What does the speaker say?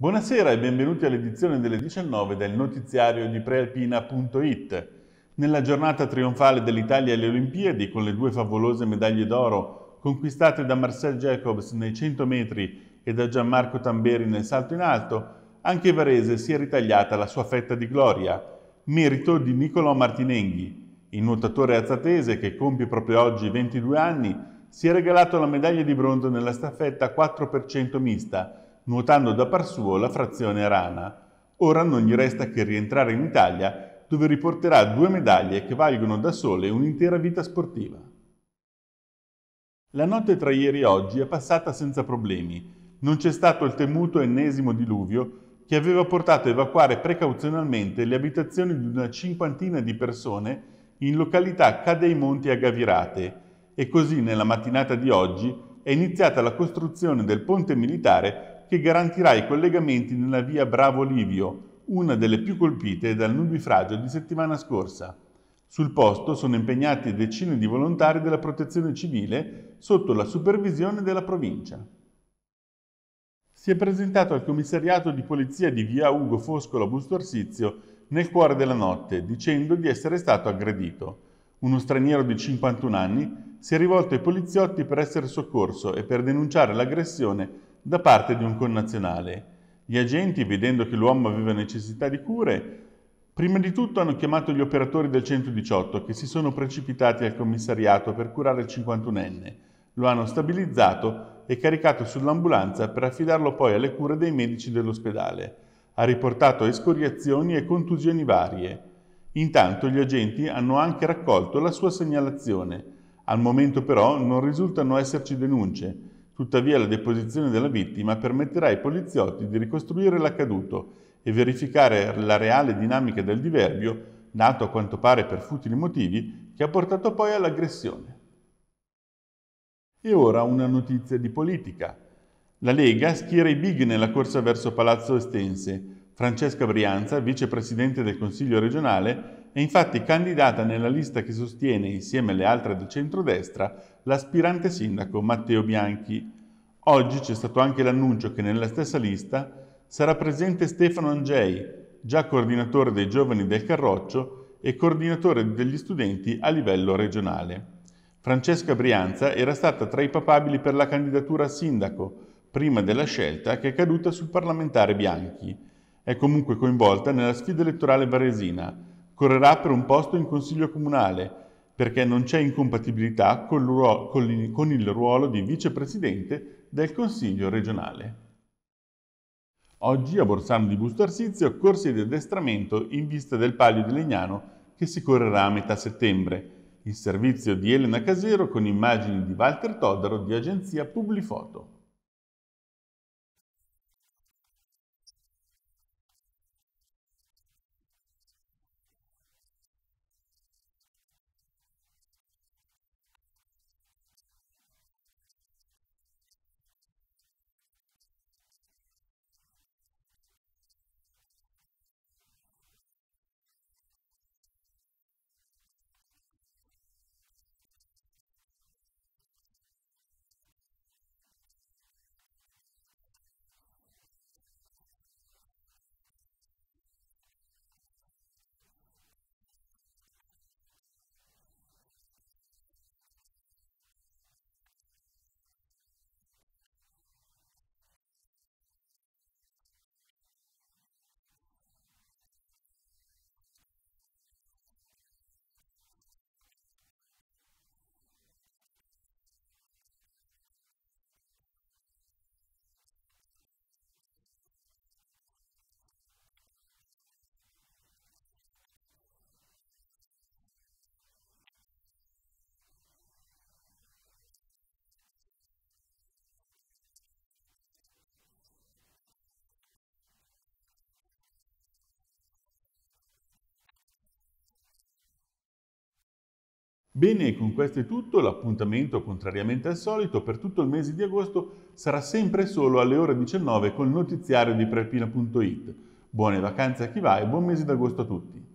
Buonasera e benvenuti all'edizione delle 19 del notiziario di prealpina.it. Nella giornata trionfale dell'Italia alle Olimpiadi, con le due favolose medaglie d'oro conquistate da Marcel Jacobs nei 100 metri e da Gianmarco Tamberi nel salto in alto, anche Varese si è ritagliata la sua fetta di gloria, merito di Niccolò Martinenghi. Il nuotatore azzatese, che compie proprio oggi 22 anni, si è regalato la medaglia di bronzo nella staffetta 4 mista, nuotando da par suo la frazione rana. Ora non gli resta che rientrare in Italia, dove riporterà due medaglie che valgono da sole un'intera vita sportiva. La notte tra ieri e oggi è passata senza problemi. Non c'è stato il temuto ennesimo diluvio che aveva portato a evacuare precauzionalmente le abitazioni di una cinquantina di persone in località Cadei Monti a Gavirate e così nella mattinata di oggi è iniziata la costruzione del ponte militare che garantirà i collegamenti nella via Bravo Livio, una delle più colpite dal nubifragio di settimana scorsa. Sul posto sono impegnati decine di volontari della protezione civile sotto la supervisione della provincia. Si è presentato al commissariato di polizia di via Ugo Foscolo a Busto Arsizio nel cuore della notte dicendo di essere stato aggredito. Uno straniero di 51 anni si è rivolto ai poliziotti per essere soccorso e per denunciare l'aggressione da parte di un connazionale. Gli agenti, vedendo che l'uomo aveva necessità di cure, prima di tutto hanno chiamato gli operatori del 118 che si sono precipitati al commissariato per curare il 51enne. Lo hanno stabilizzato e caricato sull'ambulanza per affidarlo poi alle cure dei medici dell'ospedale. Ha riportato escoriazioni e contusioni varie. Intanto gli agenti hanno anche raccolto la sua segnalazione. Al momento però non risultano esserci denunce, Tuttavia la deposizione della vittima permetterà ai poliziotti di ricostruire l'accaduto e verificare la reale dinamica del diverbio, nato a quanto pare per futili motivi, che ha portato poi all'aggressione. E ora una notizia di politica. La Lega schiera i big nella corsa verso Palazzo Estense. Francesca Brianza, vicepresidente del Consiglio regionale, è infatti candidata nella lista che sostiene, insieme alle altre del centrodestra, l'aspirante sindaco Matteo Bianchi. Oggi c'è stato anche l'annuncio che nella stessa lista sarà presente Stefano Angei, già coordinatore dei giovani del Carroccio e coordinatore degli studenti a livello regionale. Francesca Brianza era stata tra i papabili per la candidatura a sindaco, prima della scelta che è caduta sul parlamentare Bianchi. È comunque coinvolta nella sfida elettorale varesina, correrà per un posto in consiglio comunale, perché non c'è incompatibilità con il ruolo di vicepresidente del consiglio regionale. Oggi a Borsano di Busto Arsizio corsi di addestramento in vista del Palio di Legnano che si correrà a metà settembre. Il servizio di Elena Casero con immagini di Walter Todaro di agenzia Publifoto. Bene, con questo è tutto, l'appuntamento contrariamente al solito per tutto il mese di agosto sarà sempre solo alle ore 19 col notiziario di prealpina.it. Buone vacanze a chi va e buon mese d'agosto a tutti!